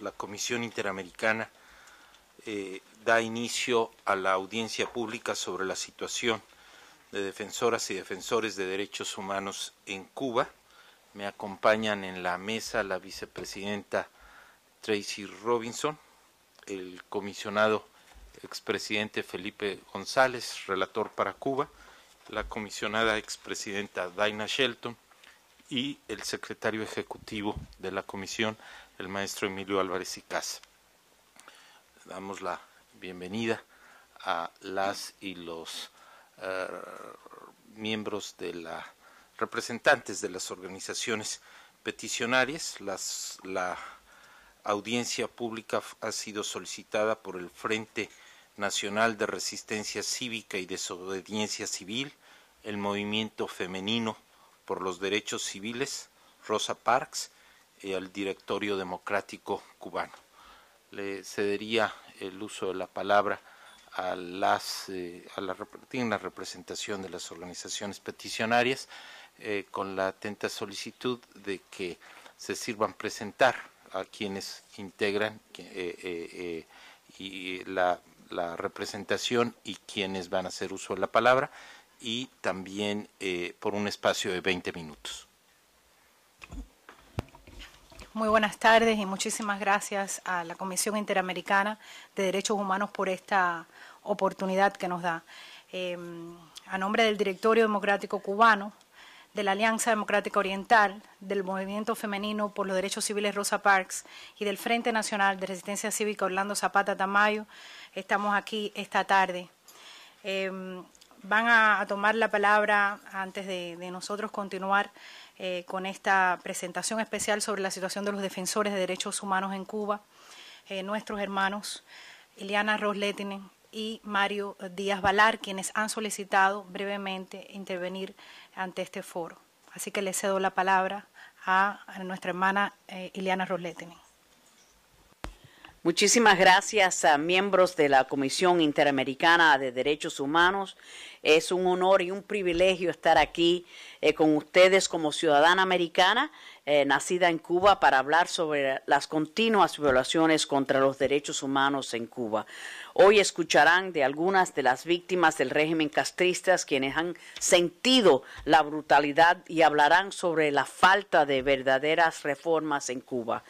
la Comisión Interamericana eh, da inicio a la audiencia pública sobre la situación de defensoras y defensores de derechos humanos en Cuba. Me acompañan en la mesa la vicepresidenta Tracy Robinson, el comisionado expresidente Felipe González, relator para Cuba, la comisionada expresidenta Dinah Shelton y el secretario ejecutivo de la comisión, el maestro Emilio Álvarez y Casa. Damos la bienvenida a las y los eh, miembros de la representantes de las organizaciones peticionarias. la audiencia pública ha sido solicitada por el Frente Nacional de Resistencia Cívica y Desobediencia Civil, el Movimiento Femenino por los Derechos Civiles, Rosa Parks, al directorio democrático cubano. Le cedería el uso de la palabra a las eh, a la, representación de las organizaciones peticionarias eh, con la atenta solicitud de que se sirvan presentar a quienes integran eh, y la, la, representación y quienes van a hacer uso de la palabra y también por un espacio de 20 minutos. Muy buenas tardes y muchísimas gracias a la Comisión Interamericana de Derechos Humanos por esta oportunidad que nos da. Em, a nombre del Directorio Democrático Cubano, de la Alianza Democrática Oriental, del Movimiento Femenino por los Derechos Civiles Rosa Parks y del Frente Nacional de Resistencia Cívica Orlando Zapata Tamayo, estamos aquí esta tarde. Em, van a, tomar la palabra antes de nosotros continuar. Eh, con esta presentación especial sobre la situación de los defensores de derechos humanos en Cuba, eh, nuestros hermanos Ileana Rosletinen y Mario Díaz Valar, quienes han solicitado brevemente intervenir ante este foro. Así que le cedo la palabra a nuestra hermana eh, Ileana Rosletinen. Muchísimas gracias a miembros de la Comisión Interamericana de Derechos Humanos. Es un honor y un privilegio estar aquí eh, con ustedes como ciudadana americana, eh, nacida en Cuba, para hablar sobre las continuas violaciones contra los derechos humanos en Cuba. Hoy escucharán de algunas de las víctimas del régimen castrista quienes han sentido la brutalidad y hablarán sobre la falta de verdaderas reformas en Cuba.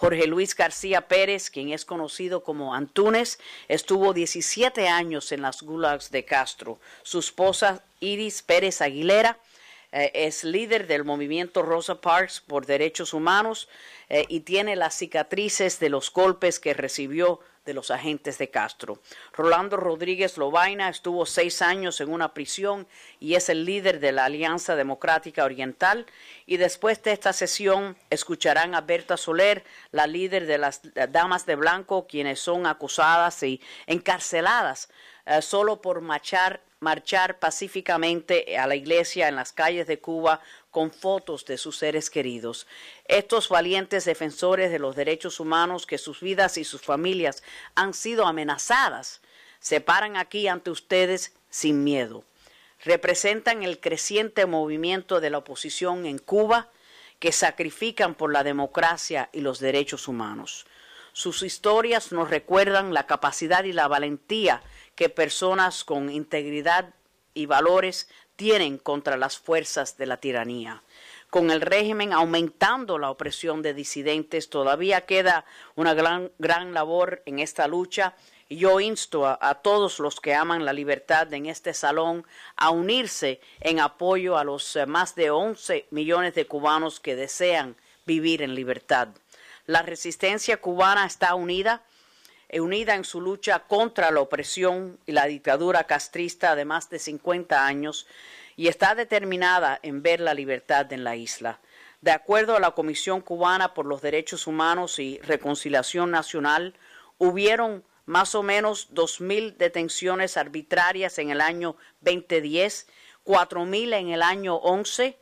Jorge Luis García Pérez, quien es conocido como Antunes, estuvo 17 años en las gulags de Castro. Su esposa Iris Pérez Aguilera eh, es líder del movimiento Rosa Parks por derechos humanos eh, y tiene las cicatrices de los golpes que recibió de los agentes de Castro. Rolando Rodríguez Lobaina estuvo seis años en una prisión y es el líder de la Alianza Democrática Oriental. Y después de esta sesión escucharán a Berta Soler, la líder de las Damas de Blanco, quienes son acusadas y encarceladas eh, solo por marchar pacíficamente a la iglesia en las calles de Cuba con fotos de sus seres queridos. Estos valientes defensores de los derechos humanos que sus vidas y sus familias han sido amenazadas, se paran aquí ante ustedes sin miedo. Representan el creciente movimiento de la oposición en Cuba que sacrifican por la democracia y los derechos humanos. Sus historias nos recuerdan la capacidad y la valentía que personas con integridad y valores tienen contra las fuerzas de la tiranía. Con el régimen aumentando la opresión de disidentes, todavía queda una gran, gran labor en esta lucha yo insto a, a, todos los que aman la libertad en este salón a unirse en apoyo a los eh, más de 11 millones de cubanos que desean vivir en libertad. La resistencia cubana está unida eh, unida en su lucha contra la opresión y la dictadura castrista de más de 50 años y está determinada en ver la libertad en la isla. De acuerdo a la Comisión Cubana por los Derechos Humanos y Reconciliación Nacional, hubieron más o menos 2.000 detenciones arbitrarias en el año 2010, 4.000 en el año 11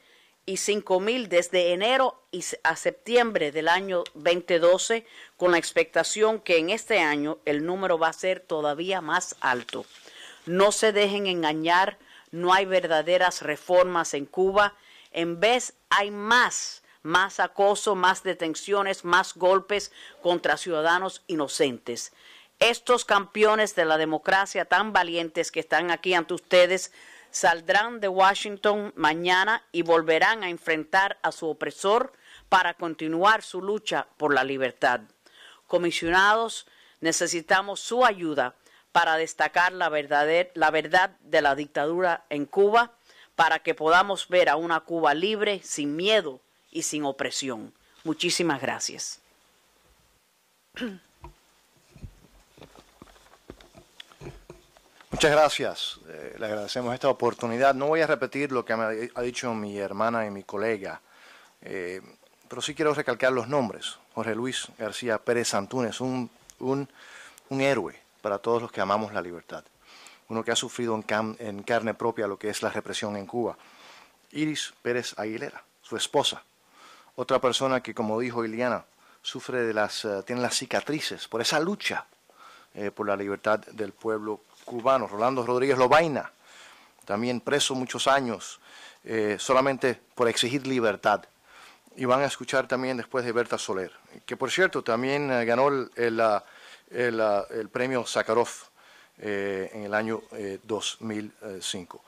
y 5.000 desde enero a septiembre del año 2012, con la expectación que en este año el número va a ser todavía más alto. No se dejen engañar, no hay verdaderas reformas en Cuba, en vez hay más, más acoso, más detenciones, más golpes contra ciudadanos inocentes. Estos campeones de la democracia tan valientes que están aquí ante ustedes, saldrán de Washington mañana y volverán a enfrentar a su opresor para continuar su lucha por la libertad. Comisionados, necesitamos su ayuda para destacar la, verdad, de la dictadura en Cuba, para que podamos ver a una Cuba libre, sin miedo y sin opresión. Muchísimas gracias. Muchas gracias. Eh, le agradecemos esta oportunidad. No voy a repetir lo que ha dicho mi hermana y mi colega, eh, pero sí quiero recalcar los nombres. Jorge Luis García Pérez Santunes, un, héroe para todos los que amamos la libertad. Uno que ha sufrido en, carne propia lo que es la represión en Cuba. Iris Pérez Aguilera, su esposa. Otra persona que, como dijo Iliana, sufre eh, tiene las cicatrices por esa lucha por la libertad del pueblo Cubano, Rolando Rodríguez Lobaina, también preso muchos años, eh, solamente por exigir libertad. Y van a escuchar también después de Berta Soler, que por cierto también eh, ganó el, premio Sakharov eh, en el año 2005.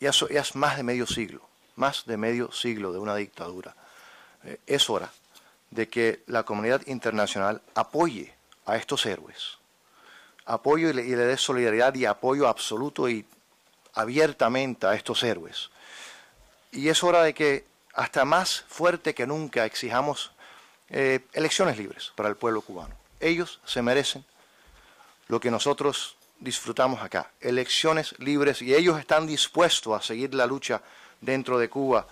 y ya es más de medio siglo, más de medio siglo de una dictadura. es hora de que la comunidad internacional apoye a estos héroes apoyo y le, dé solidaridad y apoyo absoluto y abiertamente a estos héroes. Y es hora de que, hasta más fuerte que nunca, exijamos eh, elecciones libres para el pueblo cubano. Ellos se merecen lo que nosotros disfrutamos acá, elecciones libres, y ellos están dispuestos a seguir la lucha dentro de Cuba.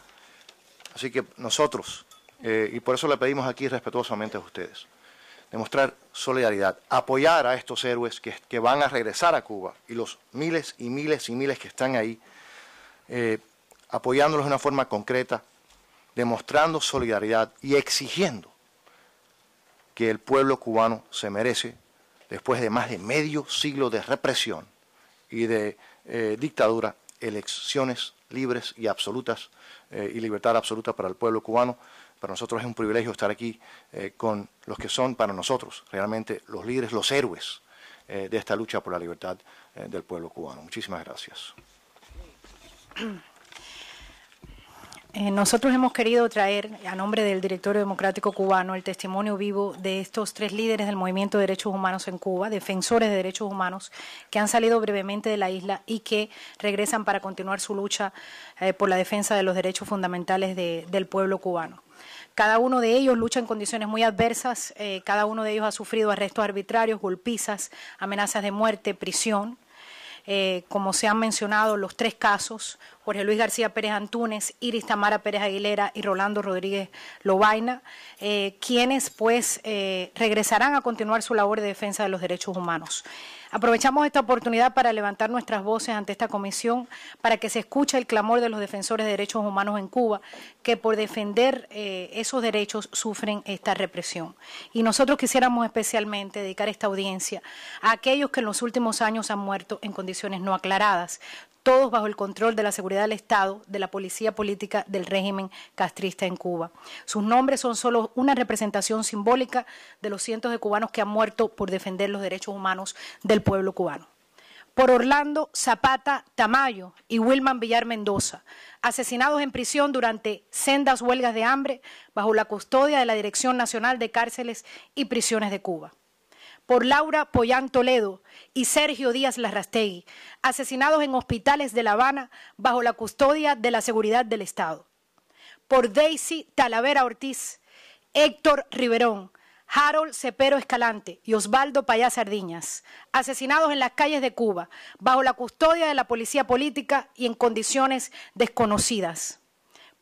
Así que nosotros, eh, y por eso le pedimos aquí respetuosamente a ustedes, demostrar solidaridad, apoyar a estos héroes que, van a regresar a Cuba y los miles y miles y miles que están ahí, eh, apoyándolos de una forma concreta, demostrando solidaridad y exigiendo que el pueblo cubano se merece después de más de medio siglo de represión y de eh, dictadura, elecciones libres y absolutas eh, y libertad absoluta para el pueblo cubano para nosotros es un privilegio estar aquí eh, con los que son para nosotros realmente los líderes, los héroes eh, de esta lucha por la libertad eh, del pueblo cubano. Muchísimas gracias. Eh, nosotros hemos querido traer a nombre del Directorio Democrático Cubano el testimonio vivo de estos tres líderes del movimiento de derechos humanos en Cuba, defensores de derechos humanos, que han salido brevemente de la isla y que regresan para continuar su lucha eh, por la defensa de los derechos fundamentales del pueblo cubano. Cada uno de ellos lucha en condiciones muy adversas, eh, cada uno de ellos ha sufrido arrestos arbitrarios, golpizas, amenazas de muerte, prisión. como se han mencionado, los tres casos, Jorge Luis García Pérez Antúnez, Iris Tamara Pérez Aguilera y Rolando Rodríguez Lobaina, eh, quienes pues eh, regresarán a continuar su labor de defensa de los derechos humanos. Aprovechamos esta oportunidad para levantar nuestras voces ante esta comisión, para que se escuche el clamor de los defensores de derechos humanos en Cuba, que por defender eh, esos derechos sufren esta represión. Y nosotros quisiéramos especialmente dedicar esta audiencia a aquellos que en los últimos años han muerto en condiciones no aclaradas, todos bajo el control de la seguridad del Estado, de la policía política del régimen castrista en Cuba. Sus nombres son solo una representación simbólica de los cientos de cubanos que han muerto por defender los derechos humanos del pueblo cubano por Orlando Zapata Tamayo y Wilman Villar Mendoza, asesinados en prisión durante sendas huelgas de hambre bajo la custodia de la Dirección Nacional de Cárceles y Prisiones de Cuba por Laura Poyán Toledo y Sergio Díaz Larrastegui, asesinados en hospitales de La Habana bajo la custodia de la seguridad del Estado. Por Daisy Talavera Ortiz, Héctor Riverón, Harold Cepero Escalante y Osvaldo Payá Sardiñas, asesinados en las calles de Cuba, bajo la custodia de la policía política y en condiciones desconocidas.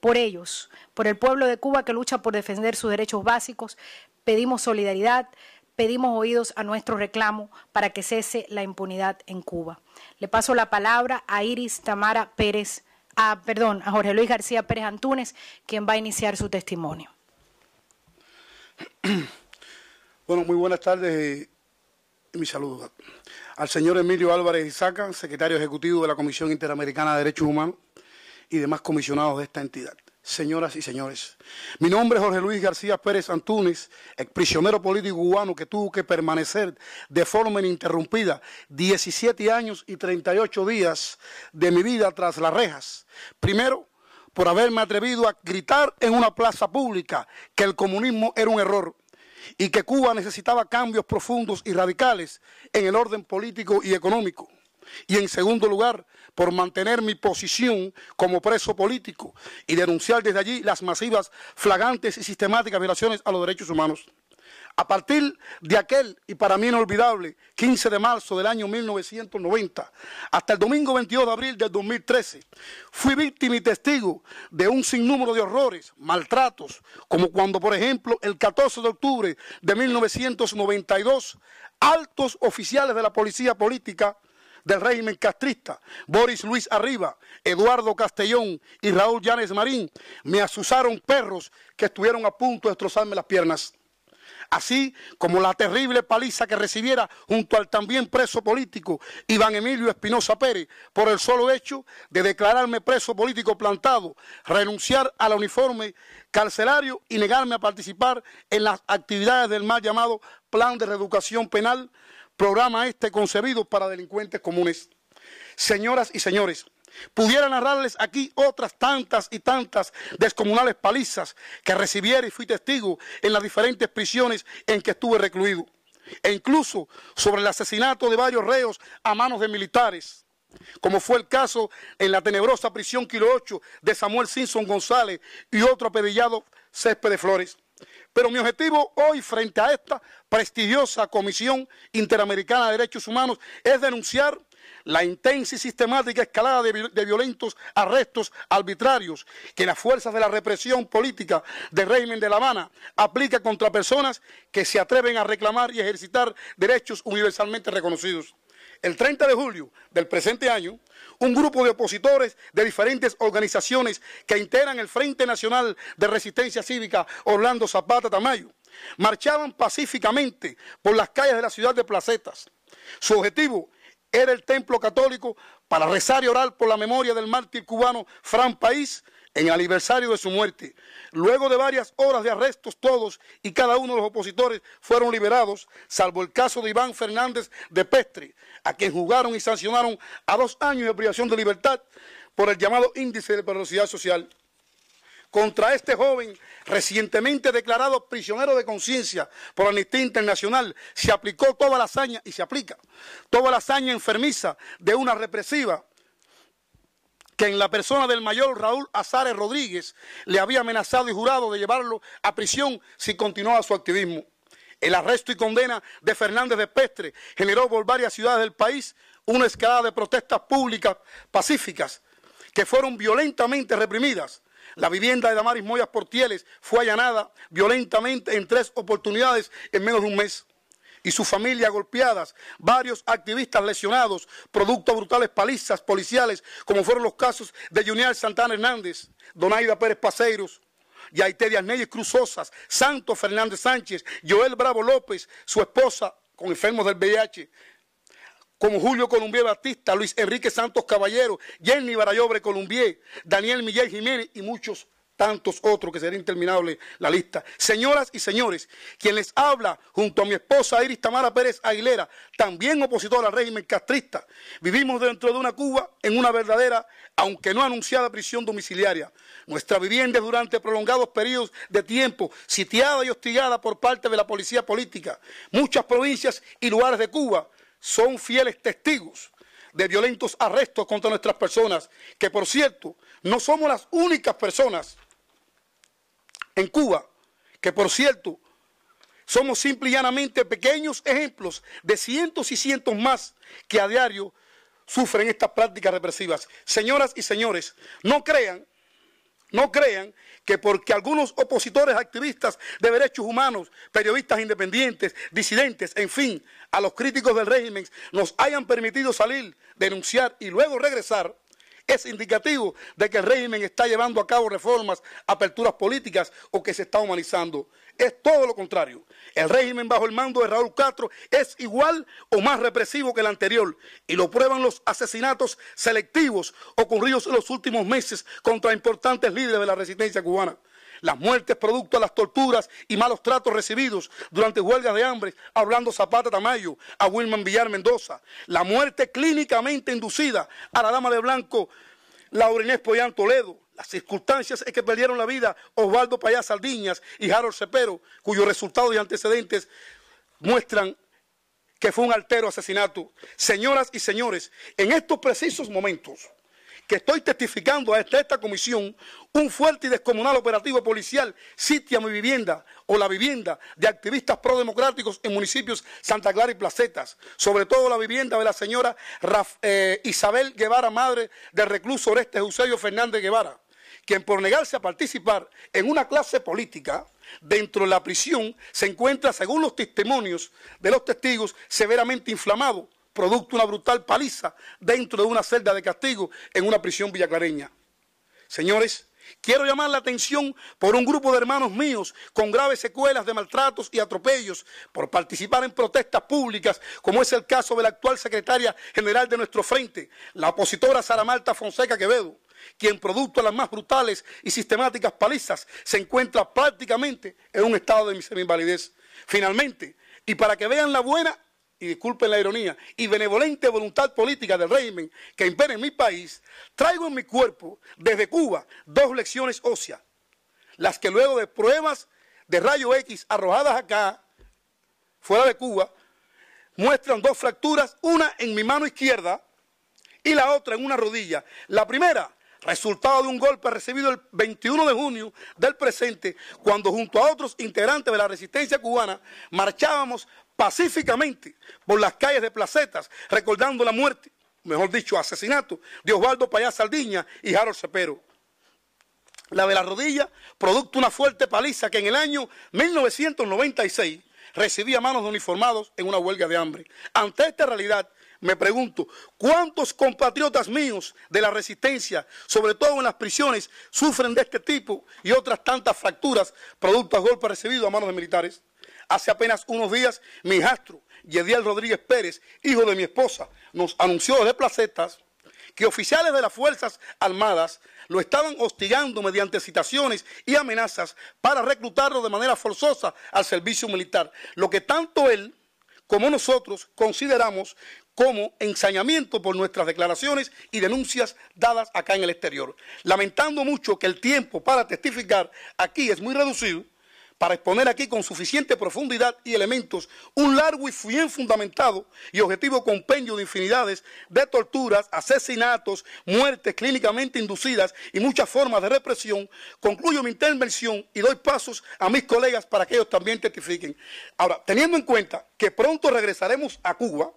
Por ellos, por el pueblo de Cuba que lucha por defender sus derechos básicos, pedimos solidaridad, pedimos oídos a nuestro reclamo para que cese la impunidad en Cuba. Le paso la palabra a Iris Tamara Pérez, a, perdón, a Jorge Luis García Pérez Antúnez, quien va a iniciar su testimonio. Bueno, muy buenas tardes y mi saludo Al señor Emilio Álvarez Isaca, secretario ejecutivo de la Comisión Interamericana de Derechos Humanos y demás comisionados de esta entidad señoras y señores. Mi nombre es Jorge Luis García Pérez Antunes, ex prisionero político cubano que tuvo que permanecer de forma ininterrumpida 17 años y 38 días de mi vida tras las rejas. Primero, por haberme atrevido a gritar en una plaza pública que el comunismo era un error y que Cuba necesitaba cambios profundos y radicales en el orden político y económico. Y en segundo lugar, por mantener mi posición como preso político y denunciar desde allí las masivas, flagrantes y sistemáticas violaciones a los derechos humanos. A partir de aquel, y para mí inolvidable, 15 de marzo del año 1990, hasta el domingo 22 de abril del 2013, fui víctima y testigo de un sinnúmero de horrores, maltratos, como cuando, por ejemplo, el 14 de octubre de 1992, altos oficiales de la policía política del régimen castrista, Boris Luis Arriba, Eduardo Castellón y Raúl Llanes Marín, me asusaron perros que estuvieron a punto de destrozarme las piernas así como la terrible paliza que recibiera junto al también preso político Iván Emilio Espinosa Pérez por el solo hecho de declararme preso político plantado, renunciar al uniforme carcelario y negarme a participar en las actividades del mal llamado Plan de Reeducación Penal programa este concebido para delincuentes comunes. Señoras y señores, pudiera narrarles aquí otras tantas y tantas descomunales palizas que recibiera y fui testigo en las diferentes prisiones en que estuve recluido, e incluso sobre el asesinato de varios reos a manos de militares como fue el caso en la tenebrosa prisión Kilo 8 de Samuel Simpson González y otro apedillado Césped de Flores. Pero mi objetivo hoy frente a esta prestigiosa Comisión Interamericana de Derechos Humanos es denunciar la intensa y sistemática escalada de, violentos arrestos arbitrarios que las fuerzas de la represión política del régimen de La Habana aplica contra personas que se atreven a reclamar y ejercitar derechos universalmente reconocidos. El 30 de julio del presente año, un grupo de opositores de diferentes organizaciones que integran el Frente Nacional de Resistencia Cívica Orlando Zapata Tamayo, marchaban pacíficamente por las calles de la ciudad de Placetas. Su objetivo era el templo católico para rezar y orar por la memoria del mártir cubano Fran País, en el aniversario de su muerte. Luego de varias horas de arrestos, todos y cada uno de los opositores fueron liberados, salvo el caso de Iván Fernández de Pestre, a quien juzgaron y sancionaron a dos años de privación de libertad por el llamado índice de perversidad social. Contra este joven, recientemente declarado prisionero de conciencia por Amnistía Internacional, se aplicó toda la hazaña, y se aplica, toda la hazaña enfermiza de una represiva que en la persona del mayor Raúl Azares Rodríguez le había amenazado y jurado de llevarlo a prisión si continuaba su activismo. El arresto y condena de Fernández de Pestre generó por varias ciudades del país una escalada de protestas públicas pacíficas que fueron violentamente reprimidas. La vivienda de Damaris Moyas Portieles fue allanada violentamente en tres oportunidades en menos de un mes y su familia golpeadas, varios activistas lesionados, producto de brutales palizas policiales, como fueron los casos de Junior Santana Hernández, Donaida Pérez Paseiros, Yaité Díaz Neyes Cruzosas, Santos Fernández Sánchez, Joel Bravo López, su esposa con enfermos del VIH, como Julio Columbier Batista, Luis Enrique Santos Caballero, Jenny Barayobre Columbier, Daniel Miguel Jiménez y muchos tantos otros que sería interminable la lista. Señoras y señores, quien les habla junto a mi esposa Iris Tamara Pérez Aguilera, también opositora al régimen castrista, vivimos dentro de una Cuba en una verdadera, aunque no anunciada, prisión domiciliaria. Nuestra vivienda durante prolongados periodos de tiempo sitiada y hostigada por parte de la policía política. Muchas provincias y lugares de Cuba son fieles testigos de violentos arrestos contra nuestras personas, que por cierto, no somos las únicas personas en Cuba, que por cierto, somos simple y llanamente pequeños ejemplos de cientos y cientos más que a diario sufren estas prácticas represivas. Señoras y señores, no crean, no crean que porque algunos opositores activistas de derechos humanos, periodistas independientes, disidentes, en fin, a los críticos del régimen, nos hayan permitido salir, denunciar y luego regresar, es indicativo de que el régimen está llevando a cabo reformas, aperturas políticas o que se está humanizando. Es todo lo contrario. El régimen bajo el mando de Raúl Castro es igual o más represivo que el anterior y lo prueban los asesinatos selectivos ocurridos en los últimos meses contra importantes líderes de la resistencia cubana las muertes producto de las torturas y malos tratos recibidos durante huelgas de hambre hablando Zapata Tamayo, a Wilman Villar Mendoza, la muerte clínicamente inducida a la dama de blanco Laurinés Poyán Toledo, las circunstancias en que perdieron la vida Osvaldo Payá Saldiñas y Harold Cepero, cuyos resultados y antecedentes muestran que fue un altero asesinato. Señoras y señores, en estos precisos momentos, que estoy testificando a esta, comisión un fuerte y descomunal operativo policial sitia mi vivienda o la vivienda de activistas prodemocráticos en municipios Santa Clara y Placetas, sobre todo la vivienda de la señora eh, Isabel Guevara, madre del recluso Oreste Eusebio Fernández Guevara quien por negarse a participar en una clase política dentro de la prisión se encuentra, según los testimonios de los testigos, severamente inflamado producto de una brutal paliza dentro de una celda de castigo en una prisión villaclareña. Señores, quiero llamar la atención por un grupo de hermanos míos con graves secuelas de maltratos y atropellos por participar en protestas públicas, como es el caso de la actual secretaria general de nuestro frente, la opositora Sara Marta Fonseca Quevedo quien producto de las más brutales y sistemáticas palizas se encuentra prácticamente en un estado de semi-invalidez. Finalmente, y para que vean la buena y disculpen la ironía, y benevolente voluntad política del régimen que impera en mi país, traigo en mi cuerpo desde Cuba dos lecciones óseas, las que luego de pruebas de rayo X arrojadas acá, fuera de Cuba, muestran dos fracturas, una en mi mano izquierda y la otra en una rodilla. La primera, resultado de un golpe recibido el 21 de junio del presente, cuando junto a otros integrantes de la resistencia cubana marchábamos pacíficamente por las calles de Placetas, recordando la muerte, mejor dicho, asesinato de Osvaldo Payá Saldiña y Harold Cepero. La de la rodilla, producto de una fuerte paliza que en el año 1996 recibía manos de uniformados en una huelga de hambre. Ante esta realidad, me pregunto, ¿cuántos compatriotas míos de la resistencia, sobre todo en las prisiones, sufren de este tipo y otras tantas fracturas producto de golpes recibidos a manos de militares? Hace apenas unos días, mi hijastro, Yediel Rodríguez Pérez, hijo de mi esposa, nos anunció desde Placetas que oficiales de las Fuerzas Armadas lo estaban hostigando mediante citaciones y amenazas para reclutarlo de manera forzosa al servicio militar, lo que tanto él como nosotros consideramos como ensañamiento por nuestras declaraciones y denuncias dadas acá en el exterior. Lamentando mucho que el tiempo para testificar aquí es muy reducido, para exponer aquí con suficiente profundidad y elementos un largo y bien fundamentado y objetivo compendio de infinidades de torturas, asesinatos, muertes clínicamente inducidas y muchas formas de represión, concluyo mi intervención y doy pasos a mis colegas para que ellos también testifiquen. Ahora, teniendo en cuenta que pronto regresaremos a Cuba,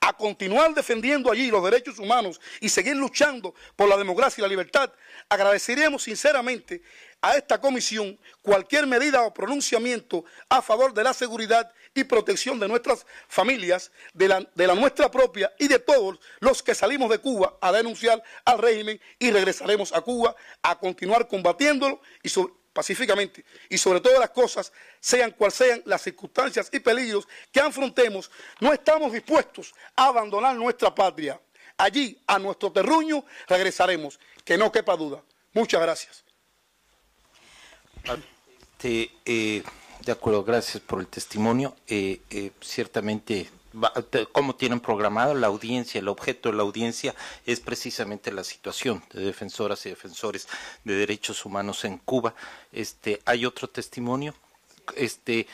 a continuar defendiendo allí los derechos humanos y seguir luchando por la democracia y la libertad, agradeceríamos sinceramente a esta comisión cualquier medida o pronunciamiento a favor de la seguridad y protección de nuestras familias, de la, nuestra propia y de todos los que salimos de Cuba a denunciar al régimen y regresaremos a Cuba a continuar combatiéndolo y pacíficamente y sobre todas las cosas, sean cuales sean las circunstancias y peligros que afrontemos, no estamos dispuestos a abandonar nuestra patria. Allí, a nuestro terruño, regresaremos, que no quepa duda. Muchas gracias. Eh, de acuerdo, gracias por el testimonio. Eh, eh ciertamente, como tienen programado la audiencia, el objeto de la audiencia es precisamente la situación de defensoras y defensores de derechos humanos en Cuba. Este, ¿Hay otro testimonio? Este,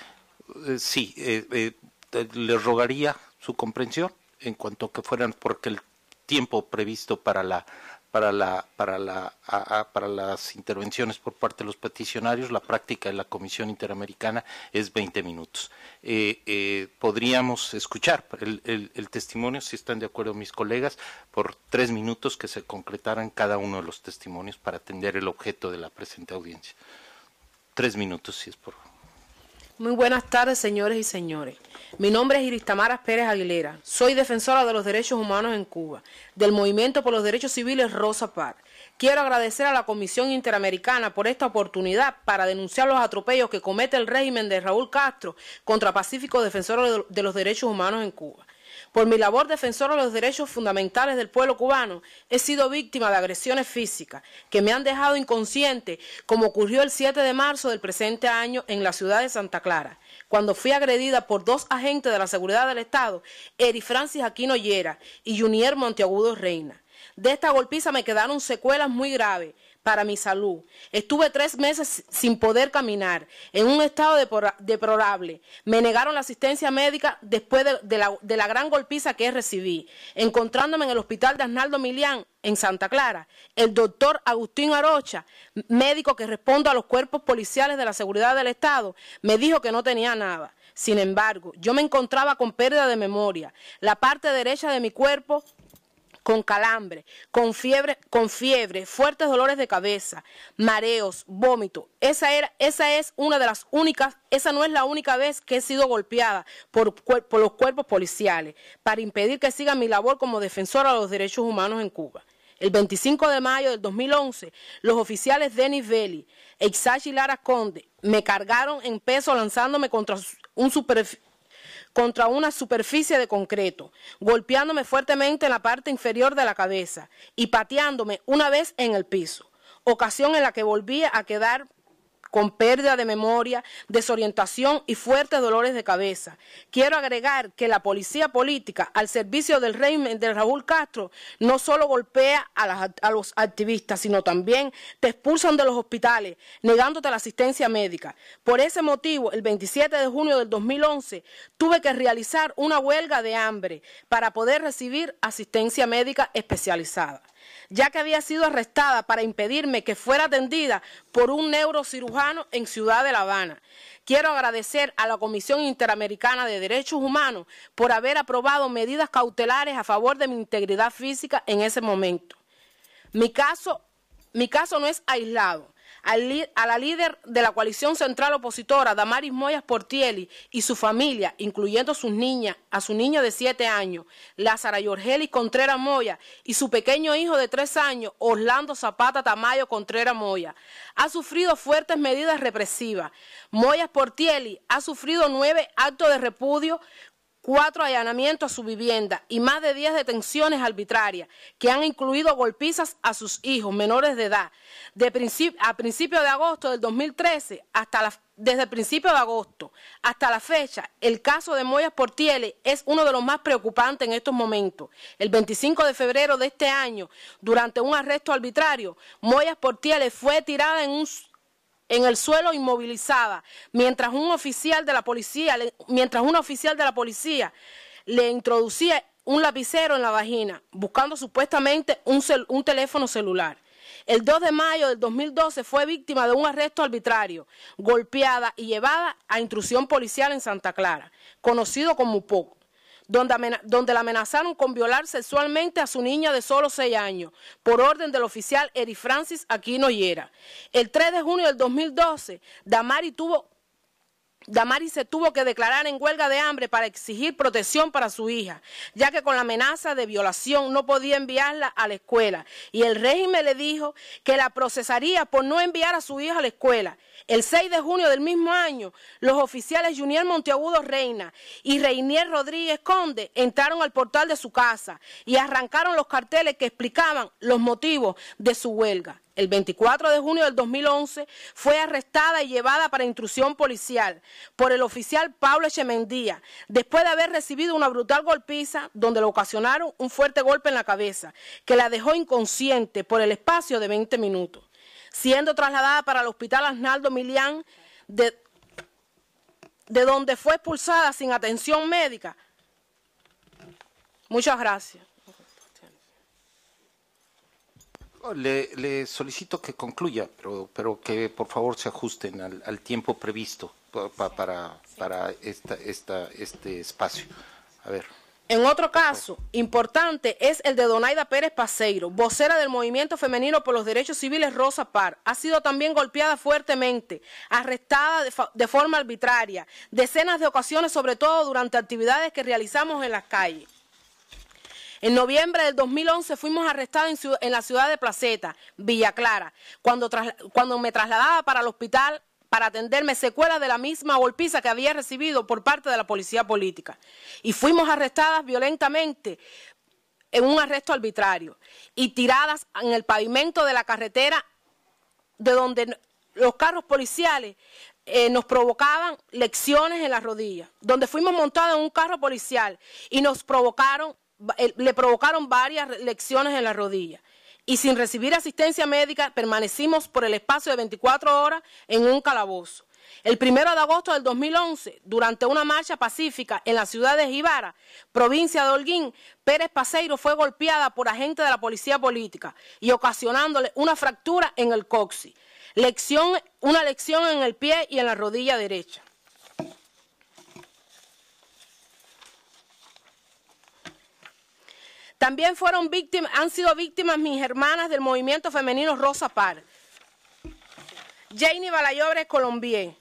eh, sí, le rogaría su comprensión en cuanto que fueran, porque el tiempo previsto para la para, la, para, para las intervenciones por parte de los peticionarios, la práctica de la Comisión Interamericana es 20 minutos. Eh, eh, podríamos escuchar el, el, testimonio, si están de acuerdo mis colegas, por tres minutos que se concretaran cada uno de los testimonios para atender el objeto de la presente audiencia. Tres minutos, si es por favor. Muy buenas tardes, señores y señores. Mi nombre es Iris Pérez Aguilera. Soy defensora de los derechos humanos en Cuba, del Movimiento por los Derechos Civiles Rosa Par. Quiero agradecer a la Comisión Interamericana por esta oportunidad para denunciar los atropellos que comete el régimen de Raúl Castro contra pacíficos defensores de los derechos humanos en Cuba. Por mi labor defensora de los derechos fundamentales del pueblo cubano, he sido víctima de agresiones físicas que me han dejado inconsciente, como ocurrió el 7 de marzo del presente año en la ciudad de Santa Clara, cuando fui agredida por dos agentes de la seguridad del Estado, Eri Francis Aquino Llera y Junier Monteagudo Reina. De esta golpiza me quedaron secuelas muy graves para mi salud. Estuve tres meses sin poder caminar, en un estado deplorable. Me negaron la asistencia médica después de, la, gran golpiza que recibí, encontrándome en el hospital de Arnaldo Milián en Santa Clara, el doctor Agustín Arocha, médico que responde a los cuerpos policiales de la seguridad del Estado, me dijo que no tenía nada. Sin embargo, yo me encontraba con pérdida de memoria. La parte derecha de mi cuerpo con calambre, con fiebre, con fiebre, fuertes dolores de cabeza, mareos, vómitos. Esa, era, esa es una de las únicas, esa no es la única vez que he sido golpeada por, por los cuerpos policiales para impedir que siga mi labor como defensora de los derechos humanos en Cuba. El 25 de mayo del 2011, los oficiales Denis Veli e Lara Conde me cargaron en peso lanzándome contra un, super contra una superficie de concreto, golpeándome fuertemente en la parte inferior de la cabeza y pateándome una vez en el piso, ocasión en la que volví a quedar con pérdida de memoria, desorientación y fuertes dolores de cabeza. Quiero agregar que la policía política al servicio del régimen de Raúl Castro no solo golpea a, a los activistas, sino también te expulsan de los hospitales, negándote la asistencia médica. Por ese motivo, el 27 de junio del 2011 tuve que realizar una huelga de hambre para poder recibir asistencia médica especializada ya que había sido arrestada para impedirme que fuera atendida por un neurocirujano en Ciudad de La Habana. Quiero agradecer a la Comisión Interamericana de Derechos Humanos por haber aprobado medidas cautelares a favor de mi integridad física en ese momento. Mi caso, mi caso no es aislado a la líder de la coalición central opositora, Damaris Moyas Portieli, y su familia, incluyendo sus niñas, a su niña de siete años, Lázara Yorgeli Contreras Moya, y su pequeño hijo de tres años, Orlando Zapata Tamayo Contreras Moya. Ha sufrido fuertes medidas represivas. Moyas Portieli ha sufrido nueve actos de repudio cuatro allanamientos a su vivienda y más de diez detenciones arbitrarias, que han incluido golpizas a sus hijos menores de edad, de a principios de agosto del 2013 hasta desde el principio de agosto hasta la fecha, el caso de Moyas Portieles es uno de los más preocupantes en estos momentos. El 25 de febrero de este año, durante un arresto arbitrario, Moyas Portieles fue tirada en un en el suelo inmovilizada, mientras un oficial de la policía, le, mientras un oficial de la policía le introducía un lapicero en la vagina, buscando supuestamente un, teléfono celular. El 2 de mayo del 2012 fue víctima de un arresto arbitrario, golpeada y llevada a intrusión policial en Santa Clara, conocido como POC donde, la amenazaron con violar sexualmente a su niña de solo seis años, por orden del oficial Eri Francis Aquino Yera. El 3 de junio del 2012, Damari tuvo Damari se tuvo que declarar en huelga de hambre para exigir protección para su hija, ya que con la amenaza de violación no podía enviarla a la escuela. Y el régimen le dijo que la procesaría por no enviar a su hija a la escuela. El 6 de junio del mismo año, los oficiales Juniel Monteagudo Reina y Reinier Rodríguez Conde entraron al portal de su casa y arrancaron los carteles que explicaban los motivos de su huelga el 24 de junio del 2011, fue arrestada y llevada para intrusión policial por el oficial Pablo Echemendía, después de haber recibido una brutal golpiza donde le ocasionaron un fuerte golpe en la cabeza, que la dejó inconsciente por el espacio de 20 minutos, siendo trasladada para el hospital Arnaldo Milián, de donde fue expulsada sin atención médica. Muchas gracias. Oh, le, solicito que concluya, pero, que por favor se ajusten al, tiempo previsto para, este espacio. A ver. En otro caso importante es el de Donaida Pérez Paseiro, vocera del Movimiento Femenino por los Derechos Civiles Rosa Par. Ha sido también golpeada fuertemente, arrestada de, forma arbitraria, decenas de ocasiones, sobre todo durante actividades que realizamos en las calles. En noviembre del 2011 fuimos arrestados en, la ciudad de Placeta, Villa Clara, cuando, me trasladaba para el hospital para atenderme secuela de la misma golpiza que había recibido por parte de la policía política. Y fuimos arrestadas violentamente en un arresto arbitrario y tiradas en el pavimento de la carretera de donde los carros policiales eh, nos provocaban lecciones en las rodillas, donde fuimos montados en un carro policial y nos provocaron le provocaron varias lecciones en la rodilla. Y sin recibir asistencia médica, permanecimos por el espacio de 24 horas en un calabozo. El primero de agosto del 2011, durante una marcha pacífica en la ciudad de Gibara, provincia de Holguín, Pérez Paseiro fue golpeada por agentes de la policía política y ocasionándole una fractura en el coxi, una lección en el pie y en la rodilla derecha. También fueron víctimas, han sido víctimas mis hermanas del movimiento femenino Rosa Par. Janie Balayobre Colombier.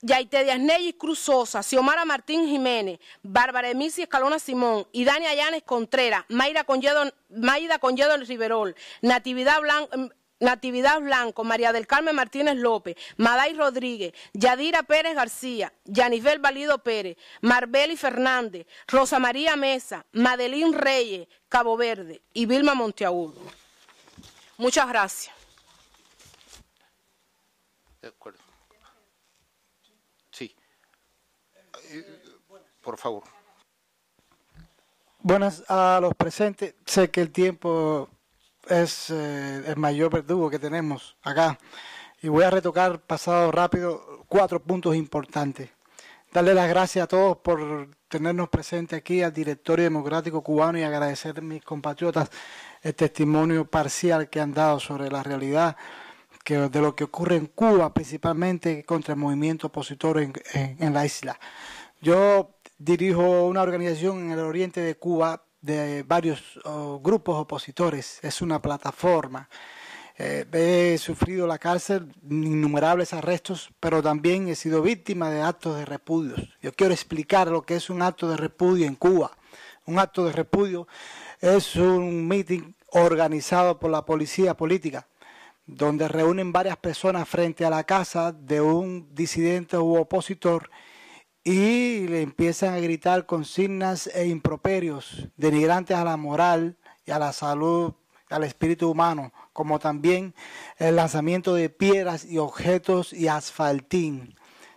Ney Díaz Cruz Sosa, Xiomara Martín Jiménez, Bárbara Emisi Escalona Simón, y Dania Llanes Contreras, Mayra Conyedo, Mayra Riverol, Natividad Blanca... Natividad Blanco, María del Carmen Martínez López, Maday Rodríguez, Yadira Pérez García, Yanivel Valido Pérez, Marbeli Fernández, Rosa María Mesa, Madeline Reyes, Cabo Verde y Vilma Monteagudo. Muchas gracias. De acuerdo. Sí. Por favor. Buenas a los presentes. Sé que el tiempo es eh, el mayor verdugo que tenemos acá. Y voy a retocar pasado rápido cuatro puntos importantes. Darle las gracias a todos por tenernos presente aquí al Directorio Democrático Cubano y agradecer a mis compatriotas el testimonio parcial que han dado sobre la realidad que, de lo que ocurre en Cuba, principalmente contra el movimiento opositor en la isla. Yo dirijo una organización en el oriente de Cuba de varios grupos opositores, es una plataforma. Eh, he sufrido la cárcel, innumerables arrestos, pero también he sido víctima de actos de repudio. Yo quiero explicar lo que es un acto de repudio en Cuba. Un acto de repudio es un meeting organizado por la policía política, donde reúnen varias personas frente a la casa de un disidente u opositor y le empiezan a gritar consignas e improperios denigrantes a la moral y a la salud, al espíritu humano, como también el lanzamiento de piedras y objetos y asfaltín.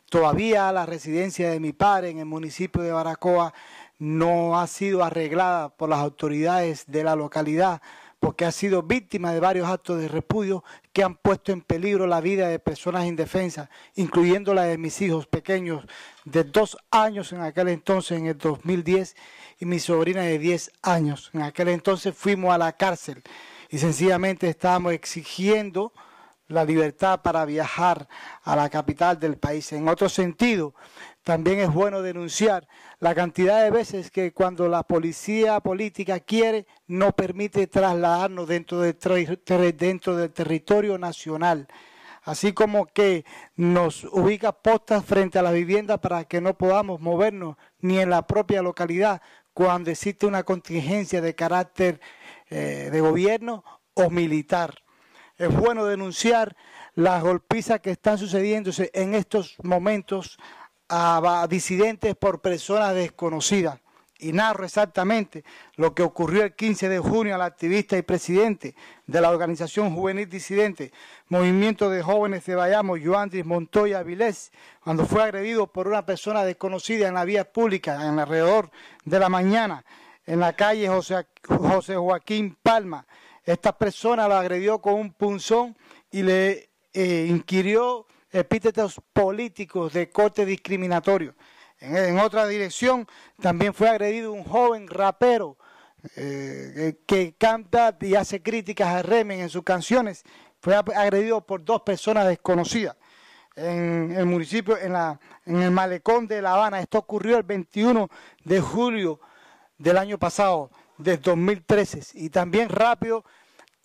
Todavía la residencia de mi padre en el municipio de Baracoa no ha sido arreglada por las autoridades de la localidad, porque ha sido víctima de varios actos de repudio que han puesto en peligro la vida de personas indefensas, incluyendo la de mis hijos pequeños de dos años en aquel entonces, en el 2010, y mi sobrina de 10 años. En aquel entonces fuimos a la cárcel y sencillamente estábamos exigiendo la libertad para viajar a la capital del país. En otro sentido, también es bueno denunciar la cantidad de veces que cuando la policía política quiere, no permite trasladarnos dentro del, territorio nacional. Así como que nos ubica postas frente a la vivienda para que no podamos movernos ni en la propia localidad cuando existe una contingencia de carácter eh, de gobierno o militar. Es bueno denunciar las golpizas que están sucediéndose en estos momentos a disidentes por personas desconocidas. Y narro exactamente lo que ocurrió el 15 de junio al activista y presidente de la organización juvenil disidente, Movimiento de Jóvenes de Bayamo, Joandris Montoya Vilés, cuando fue agredido por una persona desconocida en la vía pública, en alrededor de la mañana, en la calle José, Joaquín Palma. Esta persona lo agredió con un punzón y le eh, inquirió epítetos políticos de corte discriminatorio. En, otra dirección, también fue agredido un joven rapero eh, eh, que canta y hace críticas a Remen en sus canciones. Fue agredido por dos personas desconocidas en el municipio, en, la, en el malecón de La Habana. Esto ocurrió el 21 de julio del año pasado, del 2013. Y también rápido,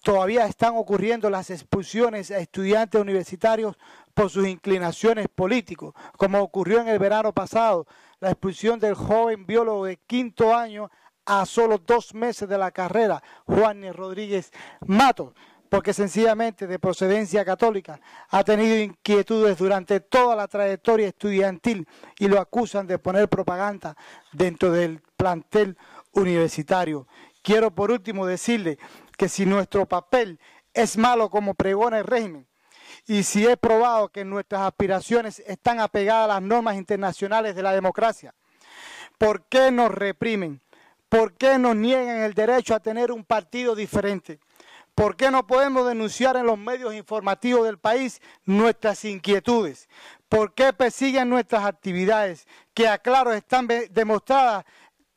todavía están ocurriendo las expulsiones a estudiantes universitarios por sus inclinaciones políticas, como ocurrió en el verano pasado, la expulsión del joven biólogo de quinto año a solo dos meses de la carrera, Juan Rodríguez Mato, porque sencillamente de procedencia católica ha tenido inquietudes durante toda la trayectoria estudiantil y lo acusan de poner propaganda dentro del plantel universitario. Quiero por último decirle que si nuestro papel es malo como pregona el régimen, y si he probado que nuestras aspiraciones están apegadas a las normas internacionales de la democracia, ¿por qué nos reprimen? ¿Por qué nos niegan el derecho a tener un partido diferente? ¿Por qué no podemos denunciar en los medios informativos del país nuestras inquietudes? ¿Por qué persiguen nuestras actividades, que aclaro están demostradas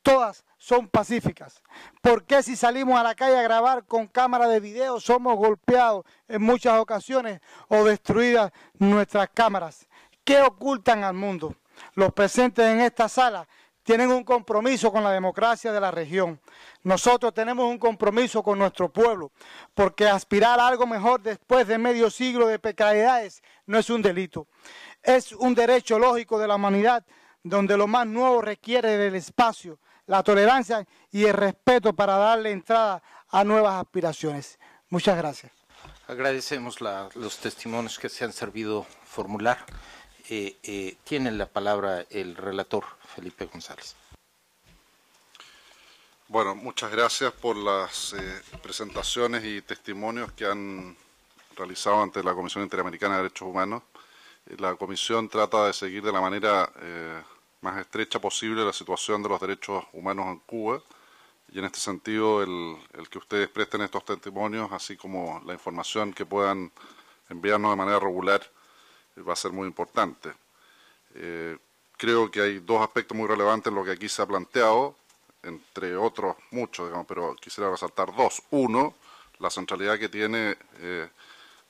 todas son pacíficas? ¿Por qué si salimos a la calle a grabar con cámara de video somos golpeados en muchas ocasiones o destruidas nuestras cámaras? ¿Qué ocultan al mundo? Los presentes en esta sala tienen un compromiso con la democracia de la región. Nosotros tenemos un compromiso con nuestro pueblo, porque aspirar a algo mejor después de medio siglo de precariedades no es un delito. Es un derecho lógico de la humanidad, donde lo más nuevo requiere del espacio la tolerancia y el respeto para darle entrada a nuevas aspiraciones. Muchas gracias. Agradecemos los testimonios que se han servido formular. Eh, eh, tiene la palabra el relator, Felipe González. Bueno, muchas gracias por las eh, presentaciones y testimonios que han realizado ante la Comisión Interamericana de Derechos Humanos. La Comisión trata de seguir de la manera eh, más estrecha posible la situación de los derechos humanos en Cuba. Y en este sentido, el, que ustedes presten estos testimonios, así como la información que puedan enviarnos de manera regular, eh, va a ser muy importante. Eh, creo que hay dos aspectos muy relevantes en lo que aquí se ha planteado, entre otros muchos, pero quisiera resaltar dos. Uno, la centralidad que tiene eh,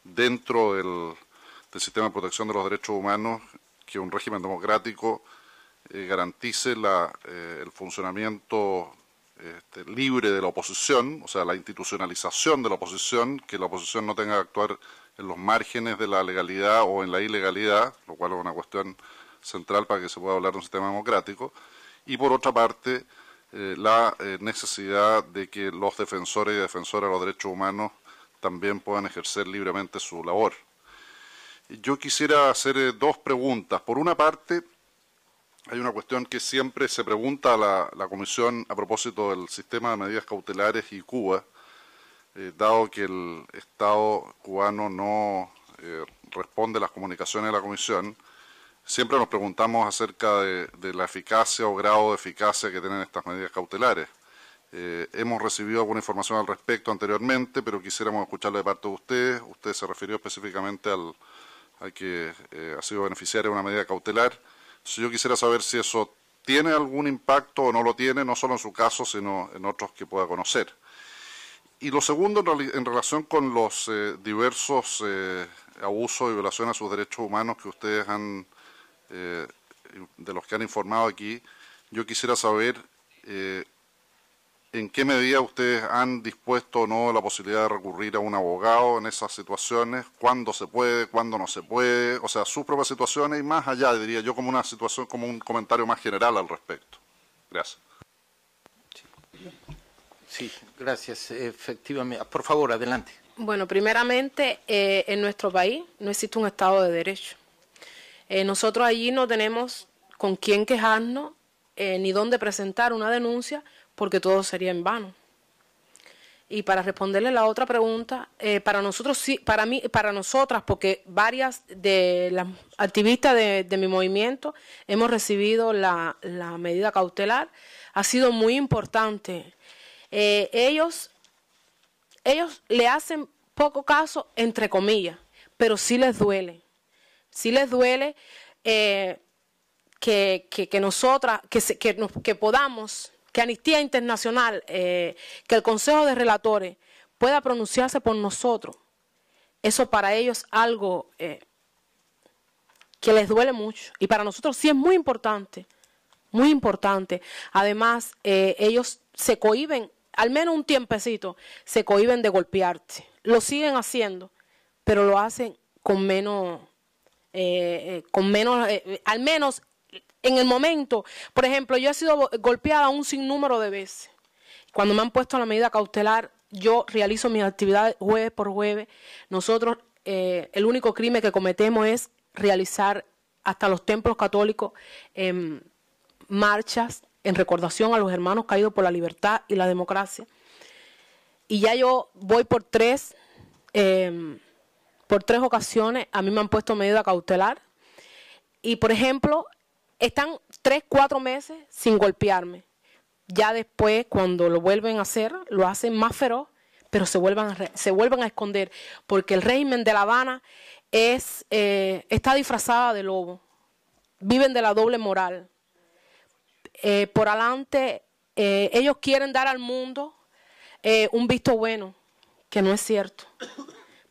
dentro del sistema de protección de los derechos humanos que un régimen democrático eh, garantice eh, el funcionamiento este, libre de la oposición, o sea, la institucionalización de la oposición, que la oposición no tenga que actuar en los márgenes de la legalidad o en la ilegalidad, lo cual es una cuestión central para que se pueda hablar de un sistema democrático, y por otra parte, eh, la necesidad de que los defensores y defensoras de los derechos humanos también puedan ejercer libremente su labor. Yo quisiera hacer dos preguntas. Por una parte, hay una cuestión que siempre se pregunta a la, Comisión a propósito del sistema de medidas cautelares y Cuba, eh, dado que el Estado cubano no eh, responde a las comunicaciones de la Comisión, siempre nos preguntamos acerca de, la eficacia o grado de eficacia que tienen estas medidas cautelares. Eh, hemos recibido alguna información al respecto anteriormente, pero quisiéramos escucharlo de parte de ustedes. Usted se refirió específicamente al, al que ha sido beneficiario de una medida cautelar yo quisiera saber si eso tiene algún impacto o no lo tiene, no solo en su caso, sino en otros que pueda conocer. Y lo segundo, en, relación con los eh, diversos eh, abusos y violaciones a sus derechos humanos que ustedes han, eh, de los que han informado aquí, yo quisiera saber en qué medida ustedes han dispuesto o no la posibilidad de recurrir a un abogado en esas situaciones, cuándo se puede, cuándo no se puede, o sea, sus propias situaciones y más allá, diría yo, como una situación, como un comentario más general al respecto. Gracias. Sí, gracias, efectivamente. Ah, por favor, adelante. Bueno, primeramente, eh, en nuestro país no existe un Estado de Derecho. Eh, nosotros allí no tenemos con quién quejarnos eh, ni dónde presentar una denuncia porque todo sería en vano. Y para responderle la otra pregunta, eh, para nosotros sí, para mí, para nosotras, porque varias de las activistas de, mi movimiento hemos recibido la, medida cautelar, ha sido muy importante. Eh, ellos, ellos le hacen poco caso, entre comillas, pero sí les duele. Sí les duele eh, que, que, que, nosotras, que, que, que podamos que Amnistía Internacional, eh, que el Consejo de Relatores pueda pronunciarse por nosotros, eso para ellos es algo eh, que les duele mucho. Y para nosotros sí es muy importante, muy importante. Además, eh, ellos se cohiben, al menos un tiempecito, se cohiben de golpearte. Lo siguen haciendo, pero lo hacen con menos, con menos, al menos en el momento. Por ejemplo, yo he sido golpeada un sinnúmero de veces. Cuando me han puesto la medida cautelar, yo realizo mis actividades jueves por jueves. Nosotros, eh, el único crimen que cometemos es realizar hasta los templos católicos em, marchas en recordación a los hermanos caídos por la libertad y la democracia. Y ya yo voy por tres, em, por tres ocasiones, a mí me han puesto medida cautelar. Y por ejemplo, están tres, cuatro meses sin golpearme. Ya después, cuando lo vuelven a hacer, lo hacen más feroz, pero se vuelven a, se a esconder, porque el régimen de La Habana es, eh, está disfrazada de lobo. Viven de la doble moral. Eh, por adelante, eh, ellos quieren dar al mundo un visto bueno, que no es cierto,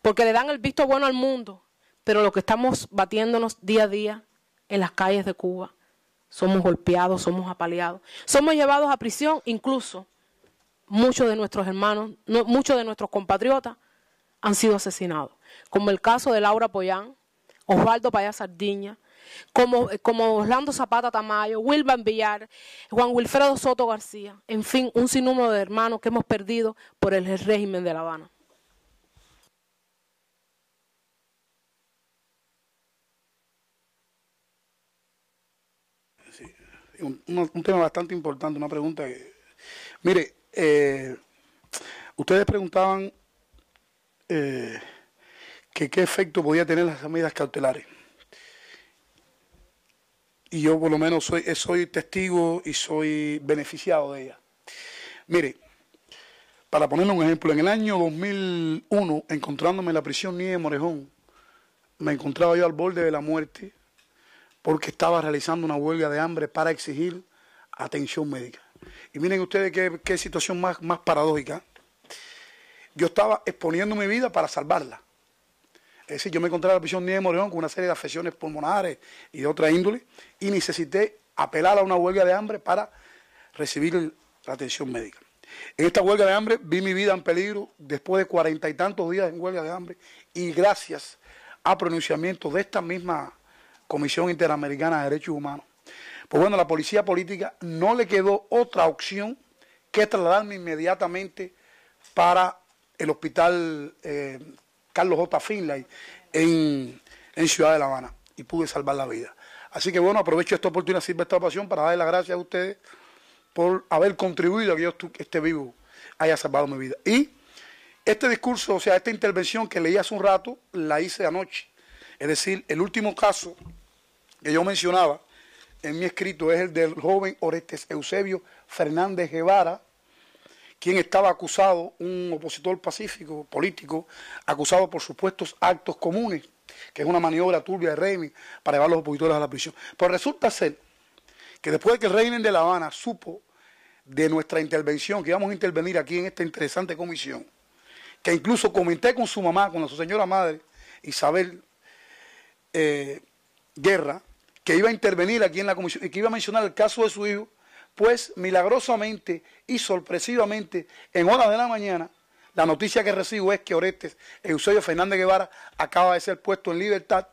porque le dan el visto bueno al mundo, pero lo que estamos batiéndonos día a día en las calles de Cuba somos golpeados, somos apaleados, somos llevados a prisión, incluso muchos de nuestros hermanos, muchos de nuestros compatriotas han sido asesinados, como el caso de Laura Poyán, Osvaldo Payá Sardiña, como, como Orlando Zapata Tamayo, Wilban Villar, Juan Wilfredo Soto García, en fin, un sinnúmero de hermanos que hemos perdido por el régimen de La Habana. un, tema bastante importante, una pregunta que... Mire, eh, ustedes preguntaban eh, qué efecto podía tener las medidas cautelares. Y yo por lo menos soy, eh, soy testigo y soy beneficiado de ellas. Mire, para ponerle un ejemplo, en el año 2001, encontrándome en la prisión Nieve de Morejón, me encontraba yo al borde de la muerte porque estaba realizando una huelga de hambre para exigir atención médica. Y miren ustedes qué, situación más, más paradójica. Yo estaba exponiendo mi vida para salvarla. Es decir, yo me encontré en la prisión de Moreón con una serie de afecciones pulmonares y de otra índole y necesité apelar a una huelga de hambre para recibir la atención médica. En esta huelga de hambre vi mi vida en peligro después de cuarenta y tantos días en huelga de hambre y gracias a pronunciamientos de esta misma Comisión Interamericana de Derechos Humanos. Pues bueno, la policía política no le quedó otra opción que trasladarme inmediatamente para el hospital eh, Carlos J. Finlay en, Ciudad de La Habana y pude salvar la vida. Así que bueno, aprovecho esta oportunidad, sirve esta ocasión para darle las gracias a ustedes por haber contribuido a que yo esté vivo, haya salvado mi vida. Y este discurso, o sea, esta intervención que leí hace un rato, la hice anoche es decir, el último caso que yo mencionaba en mi escrito es el del joven Orestes Eusebio Fernández Guevara, quien estaba acusado, un opositor pacífico, político, acusado por supuestos actos comunes, que es una maniobra turbia de régimen para llevar a los opositores a la prisión. Pero pues resulta ser que después de que el régimen de La Habana supo de nuestra intervención, que íbamos a intervenir aquí en esta interesante comisión, que incluso comenté con su mamá, con su señora madre, Isabel eh, guerra, que iba a intervenir aquí en la comisión y que iba a mencionar el caso de su hijo, pues milagrosamente y sorpresivamente, en horas de la mañana, la noticia que recibo es que Orestes Eusebio Fernández Guevara acaba de ser puesto en libertad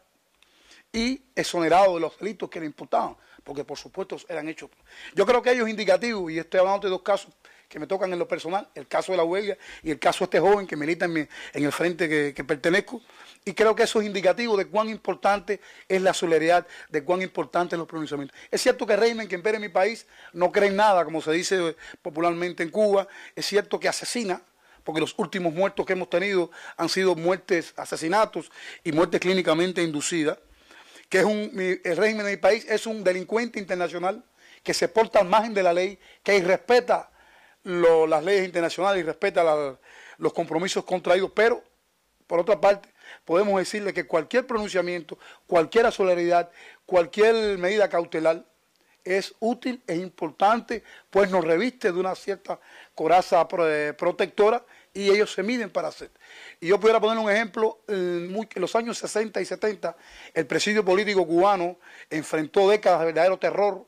y exonerado de los delitos que le imputaban, porque por supuesto eran hechos. Yo creo que ellos indicativos, y estoy hablando de dos casos que me tocan en lo personal, el caso de la huelga y el caso de este joven que milita en, el frente que pertenezco, y creo que eso es indicativo de cuán importante es la solidaridad, de cuán importante es los pronunciamientos. Es cierto que el régimen que impera en mi país no cree en nada, como se dice popularmente en Cuba. Es cierto que asesina, porque los últimos muertos que hemos tenido han sido muertes, asesinatos y muertes clínicamente inducidas. Que es un, el régimen de mi país es un delincuente internacional que se porta al margen de la ley, que irrespeta las leyes internacionales y respeta los compromisos contraídos, pero por otra parte podemos decirle que cualquier pronunciamiento, cualquier asolaridad, cualquier medida cautelar es útil, es importante, pues nos reviste de una cierta coraza eh, protectora y ellos se miden para hacer. Y yo pudiera poner un ejemplo, en los años 60 y 70, el presidio político cubano enfrentó décadas de verdadero terror,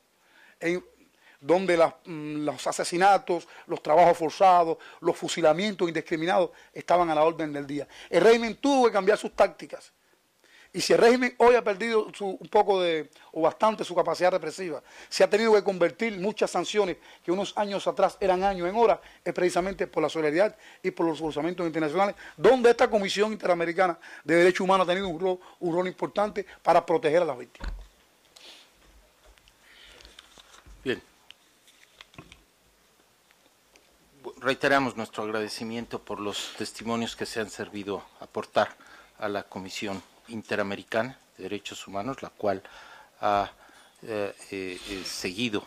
donde mm, los asesinatos, los trabajos forzados, los fusilamientos indiscriminados estaban a la orden del día. El régimen tuvo que cambiar sus tácticas. Y si el régimen hoy ha perdido un poco de, o bastante su capacidad represiva, se ha tenido que convertir muchas sanciones que unos años atrás eran años en hora, es precisamente por la solidaridad y por los forzamientos internacionales, donde esta Comisión Interamericana de Derechos Humanos ha tenido un un rol importante para proteger a las víctimas. Bien. reiteramos nuestro agradecimiento por los testimonios que se han servido aportar a la Comisión Interamericana de Derechos Humanos, la cual ha eh, eh, seguido,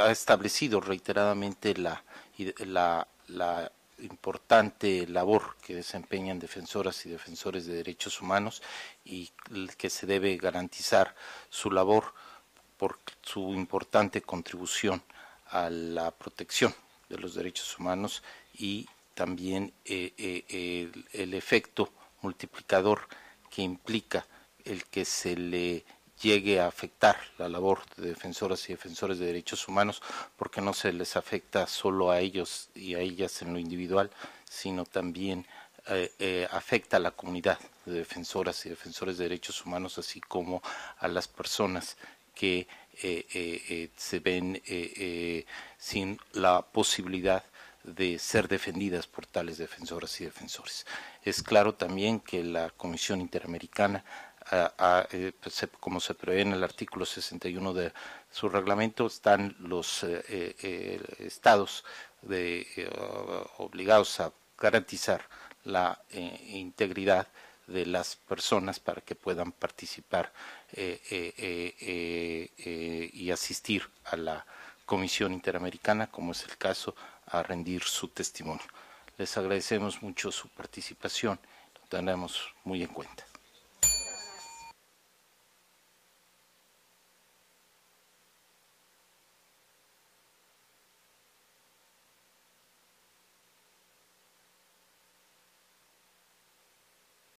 ha establecido reiteradamente la, la importante labor que desempeñan defensoras y defensores de derechos humanos y que se debe garantizar su labor por su importante contribución a la protección de los derechos humanos y también eh, eh, el, efecto multiplicador que implica el que se le llegue a afectar la labor de defensoras y defensores de derechos humanos, porque no se les afecta solo a ellos y a ellas en lo individual, sino también eh, afecta a la comunidad de defensoras y defensores de derechos humanos, así como a las personas que eh, eh, eh, se ven sin la posibilidad de ser defendidas por tales defensoras y defensores. Es claro también que la Comisión Interamericana, como se prevé en el artículo 61 de su reglamento, están los estados obligados a garantizar la integridad de las personas para que puedan participar eh, eh, eh, y asistir a la Comisión Interamericana, como es el caso, a rendir su testimonio. Les agradecemos mucho su participación, lo tendremos muy en cuenta.